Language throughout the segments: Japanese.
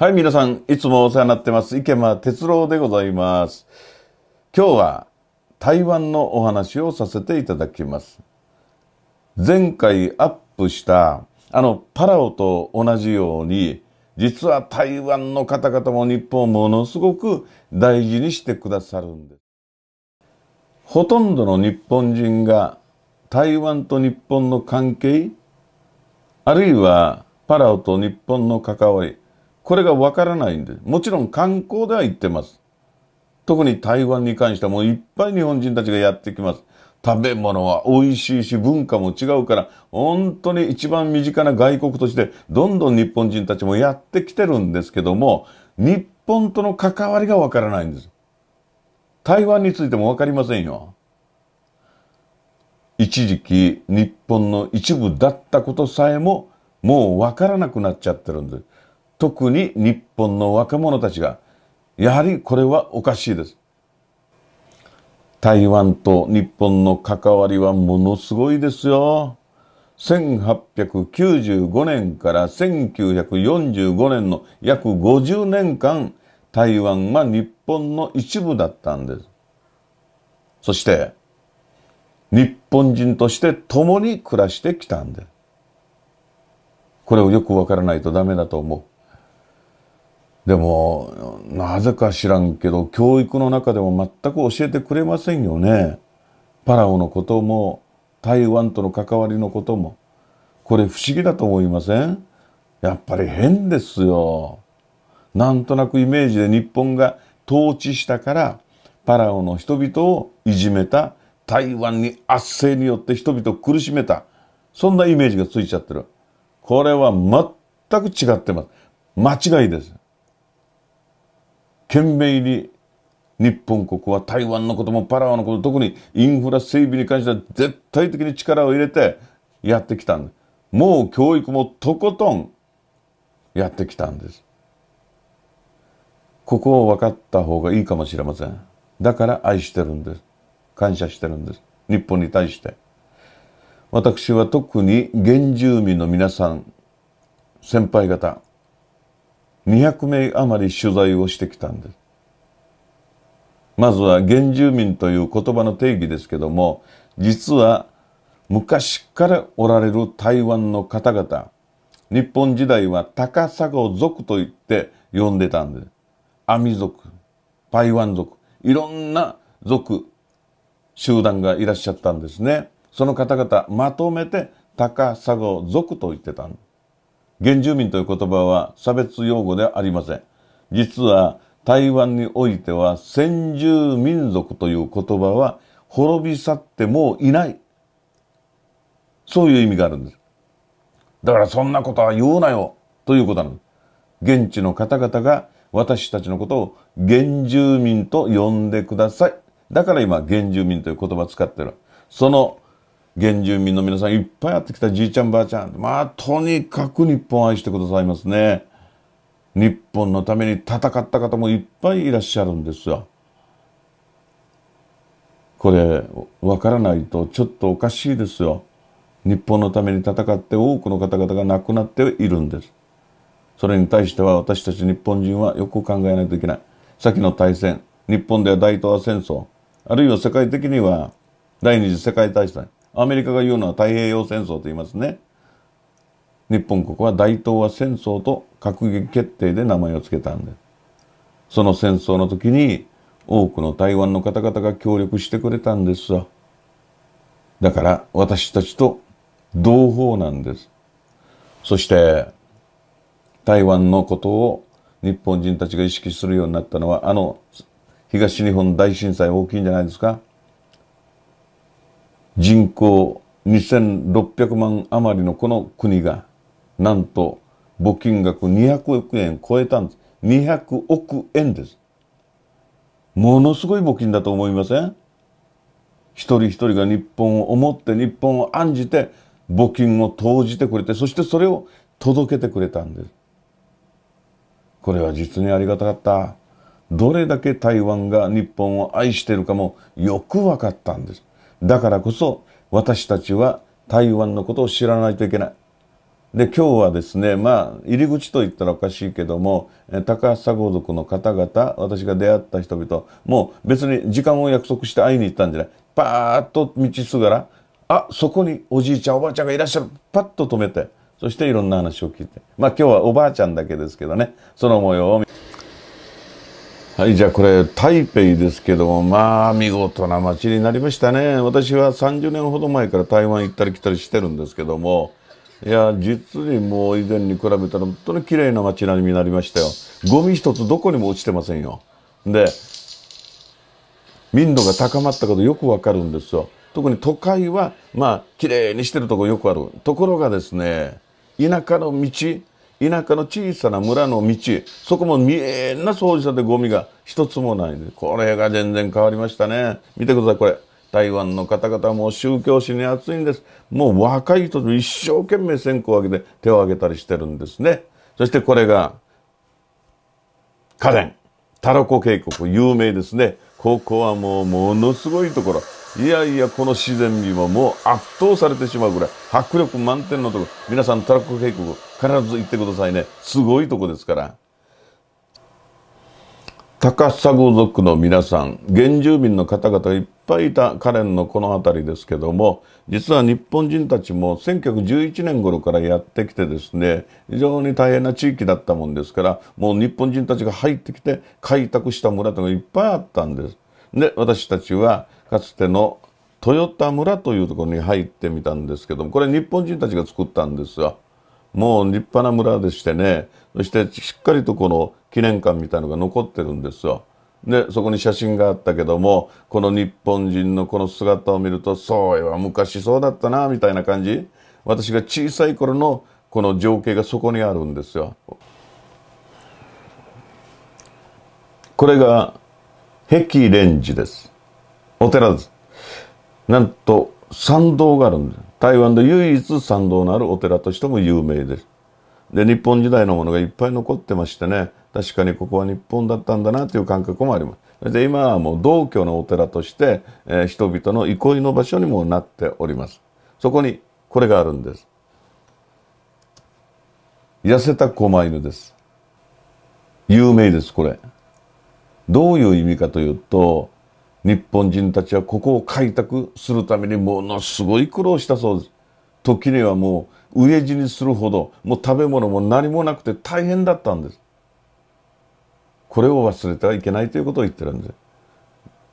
はい、皆さん、いつもお世話になってます。池間哲郎でございます。今日は台湾のお話をさせていただきます。前回アップした、あの、パラオと同じように、実は台湾の方々も日本をものすごく大事にしてくださるんです。ほとんどの日本人が台湾と日本の関係、あるいはパラオと日本の関わり、これがわからないんで、もちろん観光では行ってます。特に台湾に関してはもういっぱい日本人たちがやってきます。食べ物は美味しいし文化も違うから、本当に一番身近な外国として、どんどん日本人たちもやってきてるんですけども、日本との関わりがわからないんです。台湾についてもわかりませんよ。一時期日本の一部だったことさえももうわからなくなっちゃってるんです。特に日本の若者たちが、やはりこれはおかしいです。台湾と日本の関わりはものすごいですよ。1895年から1945年の約50年間、台湾は日本の一部だったんです。そして、日本人として共に暮らしてきたんです。これをよくわからないとダメだと思う。でも、なぜか知らんけど、教育の中でも全く教えてくれませんよね。パラオのことも、台湾との関わりのことも。これ不思議だと思いませんやっぱり変ですよ。なんとなくイメージで日本が統治したから、パラオの人々をいじめた、台湾に圧政によって人々を苦しめた。そんなイメージがついちゃってる。これは全く違ってます。間違いです。懸命に日本国は台湾のこともパラオのこと、特にインフラ整備に関しては絶対的に力を入れてやってきたんです。もう教育もとことんやってきたんです。ここを分かった方がいいかもしれません。だから愛してるんです。感謝してるんです。日本に対して。私は特に原住民の皆さん、先輩方、200名余り取材をしてきたんです。まずは原住民という言葉の定義ですけども、実は昔からおられる台湾の方々、日本時代は高砂族と言って呼んでたんです。アミ族、パイワン族、いろんな族、集団がいらっしゃったんですね。その方々、まとめて高砂族と言ってたんです。原住民という言葉は差別用語ではありません。実は台湾においては先住民族という言葉は滅び去ってもういない。そういう意味があるんです。だからそんなことは言うなよということなのです。現地の方々が私たちのことを原住民と呼んでください。だから今、原住民という言葉を使ってる。その原住民の皆さんいっぱい会ってきたじいちゃんばあちゃん。まあ、とにかく日本愛してくださいますね。日本のために戦った方もいっぱいいらっしゃるんですよ。これ、わからないとちょっとおかしいですよ。日本のために戦って多くの方々が亡くなっているんです。それに対しては私たち日本人はよく考えないといけない。先の大戦、日本では大東亜戦争、あるいは世界的には第二次世界大戦、アメリカが言うのは太平洋戦争と言いますね。日本国は大東亜戦争と閣議決定で名前を付けたんです。その戦争の時に多くの台湾の方々が協力してくれたんですわ。だから私たちと同胞なんです。そして台湾のことを日本人たちが意識するようになったのはあの東日本大震災大きいんじゃないですか。人口2600万余りのこの国が、なんと募金額200億円超えたんです。200億円です。ものすごい募金だと思いません一人一人が日本を思って日本を案じて募金を投じてくれて、そしてそれを届けてくれたんです。これは実にありがたかった。どれだけ台湾が日本を愛しているかもよく分かったんです。だからこそ私たちは台湾のことを知らないといけない。で、今日はですね、まあ、入り口と言ったらおかしいけども、高砂族の方々、私が出会った人々、もう別に時間を約束して会いに行ったんじゃない。パーッと道すがら、あ、そこにおじいちゃんおばあちゃんがいらっしゃる。パッと止めて、そしていろんな話を聞いて。まあ今日はおばあちゃんだけですけどね、その模様を。はい、じゃあこれ、台北ですけども、まあ、見事な街になりましたね。私は30年ほど前から台湾行ったり来たりしてるんですけども、いや、実にもう以前に比べたら本当に綺麗な街並みになりましたよ。ゴミ一つどこにも落ちてませんよ。で、民度が高まったことよくわかるんですよ。特に都会は、まあ、綺麗にしてるとこよくある。ところがですね、田舎の道、田舎の小さな村の道、そこもみんな掃除されてゴミが一つもないんで、これが全然変わりましたね。見てください、これ。台湾の方々も宗教史に熱いんです。もう若い人と一生懸命線香を上げて手を挙げたりしてるんですね。そしてこれが、家電。タラコ渓谷、有名ですね。ここはもうものすごいところ。いやいや、この自然美ももう圧倒されてしまうぐらい、迫力満点のところ。皆さん、タラコ渓谷、必ず行ってくださいねすごいとこですから高砂族の皆さん原住民の方々がいっぱいいたカレンのこの辺りですけども実は日本人たちも1911年頃からやってきてですね非常に大変な地域だったもんですからもう日本人たちが入ってきて開拓した村とかいっぱいあったんです。で私たちはかつての豊田村というところに入ってみたんですけどもこれ日本人たちが作ったんですよ。もう立派な村でしてねそしてしっかりとこの記念館みたいのが残ってるんですよ。でそこに写真があったけどもこの日本人のこの姿を見るとそういえば昔そうだったなみたいな感じ私が小さい頃のこの情景がそこにあるんですよ。これが碧蓮寺です。お寺です。なんと参道があるんです。台湾で唯一参道のあるお寺としても有名です。で、日本時代のものがいっぱい残ってましてね、確かにここは日本だったんだなという感覚もあります。そ今はもう道教のお寺として、えー、人々の憩いの場所にもなっております。そこにこれがあるんです。痩せた狛犬です。有名です、これ。どういう意味かというと、日本人たちはここを開拓するためにものすごい苦労したそうです。時にはもう飢え死にするほどもう食べ物も何もなくて大変だったんです。これを忘れてはいけないということを言ってるんです。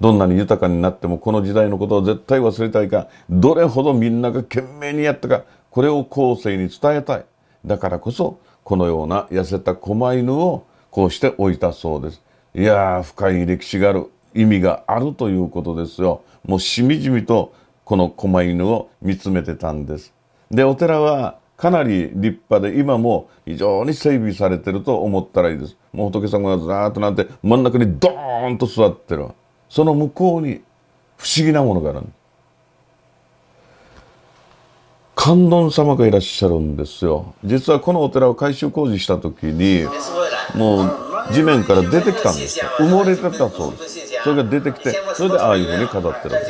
どんなに豊かになってもこの時代のことを絶対忘れたいかどれほどみんなが懸命にやったかこれを後世に伝えたい。だからこそこのような痩せた狛犬をこうして置いたそうです。いやー深い歴史がある意味があるということですよ。もうしみじみとこの狛犬を見つめてたんです。で、お寺はかなり立派で、今も非常に整備されてると思ったらいいです。もう仏様がずらーっとなって真ん中にドーンと座ってる。その向こうに不思議なものがある。観音様がいらっしゃるんですよ。実はこのお寺を改修工事した時に、もう地面から出てきたんですよ。埋もれてたそうです。それが出てきてそれでああいうふうに飾ってるわけ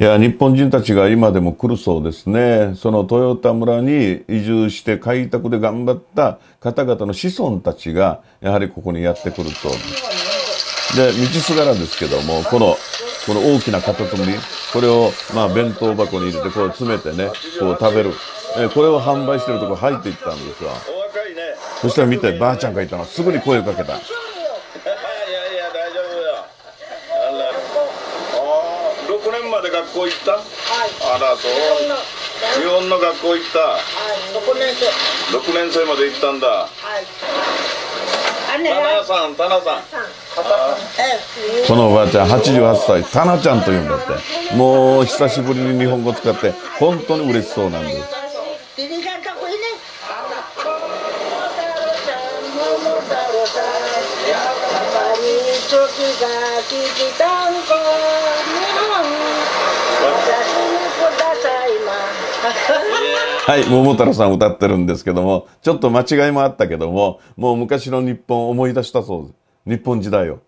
いや日本人たちが今でも来るそうですねその豊田村に移住して開拓で頑張った方々の子孫たちがやはりここにやってくるとで道すがらですけどもこのこの大きなカタツムリこれをまあ弁当箱に入れてこう詰めてねこう食べるえこれを販売してるとこ入っていったんですよ。そしたら見て、ばあちゃんがいたの。すぐに声をかけた。いいやや大丈夫あ年まで学校行った、はい、あらそう日本の学校行った、はい、6年生6年生まで行ったんだはいタナさんタナさんこのおばあちゃん88歳タナちゃんというんだってもう久しぶりに日本語使って本当に嬉しそうなんです食がききたんこくださいまはい桃太郎さん歌ってるんですけどもちょっと間違いもあったけどももう昔の日本を思い出したそうです日本時代を。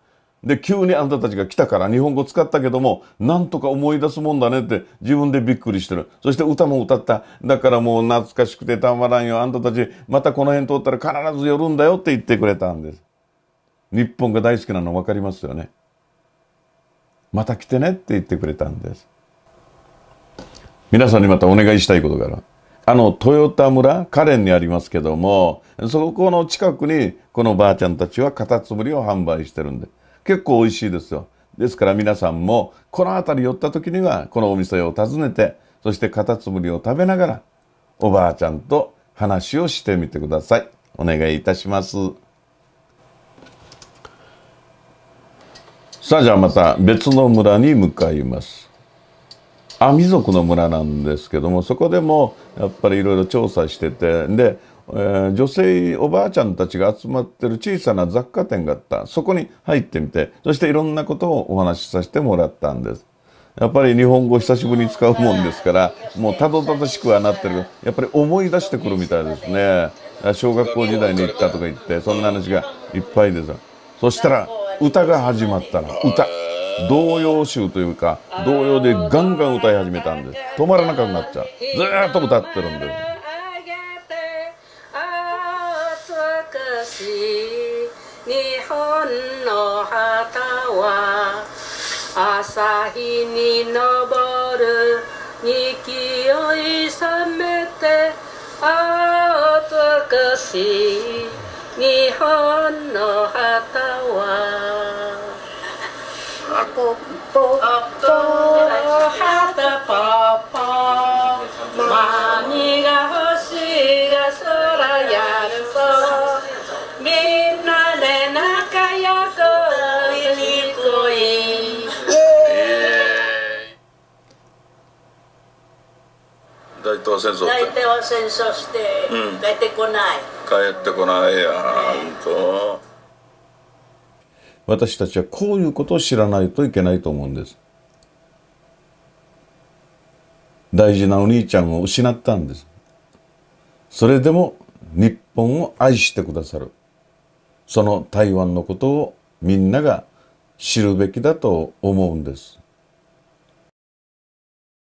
で、急にあんたたちが来たから日本語使ったけども、なんとか思い出すもんだねって自分でびっくりしてる。そして歌も歌った。だからもう懐かしくてたまらんよ。あんたたち、またこの辺通ったら必ず寄るんだよって言ってくれたんです。日本が大好きなの分かりますよね。また来てねって言ってくれたんです。皆さんにまたお願いしたいことがある。あの、豊田村、カレンにありますけども、そこの近くに、このばあちゃんたちはカタツムリを販売してるんで、結構美味しいですよ。ですから皆さんも、この辺り寄った時には、このお店を訪ねて、そしてカタツムリを食べながら、おばあちゃんと話をしてみてください。お願いいたします。さあじゃあまた別の村に向かいます。阿弥族の村なんですけどもそこでもやっぱりいろいろ調査しててで、えー、女性おばあちゃんたちが集まってる小さな雑貨店があったそこに入ってみてそしていろんなことをお話しさせてもらったんです。やっぱり日本語久しぶりに使うもんですから、もうたどたどしくはなってるやっぱり思い出してくるみたいですね。小学校時代に行ったとか言って、そんな話がいっぱいです。そしたら歌が始まったら歌童謡集というか童謡でガンガン歌い始めたんです止まらなくなっちゃうずっと歌ってるんです日本の旗は朝日にのポぽぽみんなで仲良くい大東戦争大東戦争して、帰ってこない帰ってこないや、えー、んと。私たちはこういうことを知らないといけないと思うんです。大事なお兄ちゃんを失ったんです。それでも日本を愛してくださる。その台湾のことをみんなが知るべきだと思うんです。